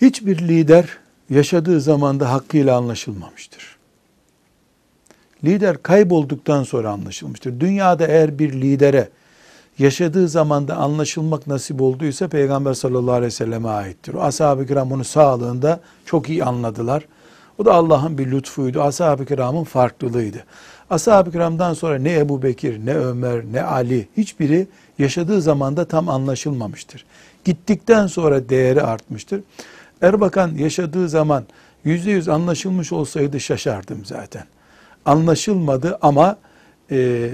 Hiçbir lider yaşadığı zamanda hakkıyla anlaşılmamıştır. Lider kaybolduktan sonra anlaşılmıştır. Dünyada eğer bir lidere yaşadığı zamanda anlaşılmak nasip olduysa Peygamber sallallahu aleyhi ve selleme aittir. Ashab-ı kiram bunu sağlığında çok iyi anladılar. O da Allah'ın bir lütfuydu. Ashab-ı kiramın farklılığıydı. Ashab-ı kiramdan sonra ne Ebu Bekir, ne Ömer, ne Ali hiçbiri yaşadığı zamanda tam anlaşılmamıştır. Gittikten sonra değeri artmıştır. Erbakan yaşadığı zaman yüzde yüz anlaşılmış olsaydı şaşardım zaten. Anlaşılmadı ama e,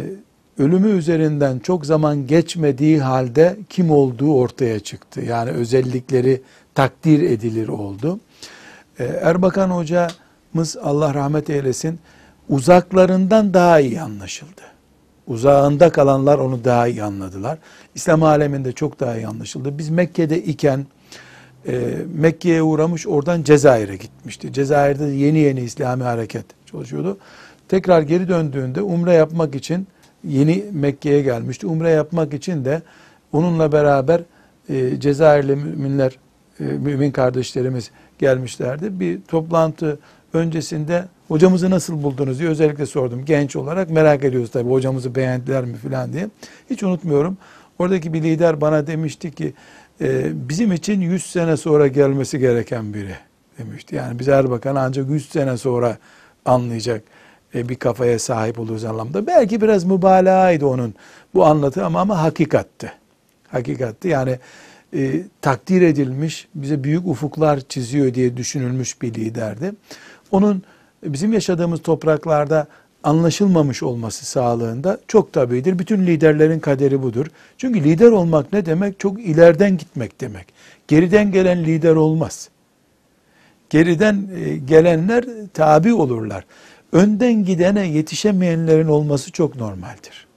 ölümü üzerinden çok zaman geçmediği halde kim olduğu ortaya çıktı. Yani özellikleri takdir edilir oldu. E, Erbakan hocamız Allah rahmet eylesin uzaklarından daha iyi anlaşıldı. Uzağında kalanlar onu daha iyi anladılar. İslam aleminde çok daha iyi anlaşıldı. Biz Mekke'de iken e, Mekke'ye uğramış oradan Cezayir'e gitmişti. Cezayir'de yeni yeni İslami hareket çalışıyordu. Tekrar geri döndüğünde umre yapmak için yeni Mekke'ye gelmişti. Umre yapmak için de onunla beraber e, Cezayirli müminler, e, mümin kardeşlerimiz gelmişlerdi. Bir toplantı öncesinde hocamızı nasıl buldunuz diye özellikle sordum. Genç olarak merak ediyoruz tabii hocamızı beğendiler mi filan diye. Hiç unutmuyorum. Oradaki bir lider bana demişti ki e, bizim için 100 sene sonra gelmesi gereken biri demişti. Yani biz Erbakan ancak 100 sene sonra anlayacak e, bir kafaya sahip oluruz anlamda. Belki biraz mübalağaydı onun bu anlatı ama, ama hakikatti. Hakikatti yani e, takdir edilmiş, bize büyük ufuklar çiziyor diye düşünülmüş bir liderdi. Onun bizim yaşadığımız topraklarda anlaşılmamış olması sağlığında çok tabidir. Bütün liderlerin kaderi budur. Çünkü lider olmak ne demek? Çok ileriden gitmek demek. Geriden gelen lider olmaz. Geriden e, gelenler tabi olurlar. Önden gidene yetişemeyenlerin olması çok normaldir.